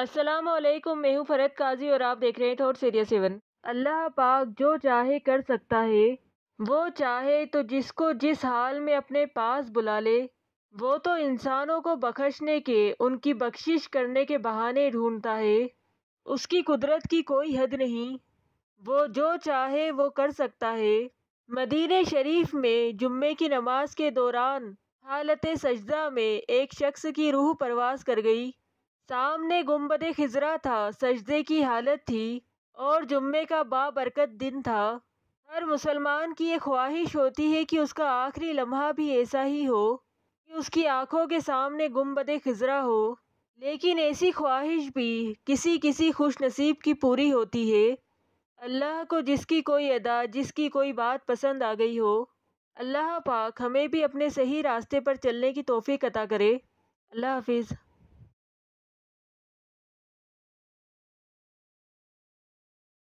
अस्सलाम वालेकुम मैं हूँ फरद काजी और आप देख रहे हैं थॉट सीरियस सेवन अल्लाह पाक जो चाहे कर सकता है वो चाहे तो जिसको जिस हाल में अपने पास बुला ले वो तो इंसानों को बख्शने के उनकी बख्शिश करने के बहाने ढूंढता है उसकी कुदरत की कोई हद नहीं वो जो चाहे वो कर सकता है मदीने शरीफ में जुम्मे की नमाज के दौरान हालत सजदा में एक शख्स की रूह परवास कर गई सामने गुम्बद खिजरा था सजदे की हालत थी और जुम्मे का बाबरकत दिन था हर मुसलमान की एक ख्वाहिश होती है कि उसका आखिरी लम्हा भी ऐसा ही हो कि उसकी आंखों के सामने गुम्बद खिजरा हो लेकिन ऐसी ख्वाहिश भी किसी किसी खुश नसीब की पूरी होती है अल्लाह को जिसकी कोई अदा जिसकी कोई बात पसंद आ गई हो अल्लाह पाक हमें भी अपने सही रास्ते पर चलने की तोफ़ी अता करे अल्लाह हाफिज़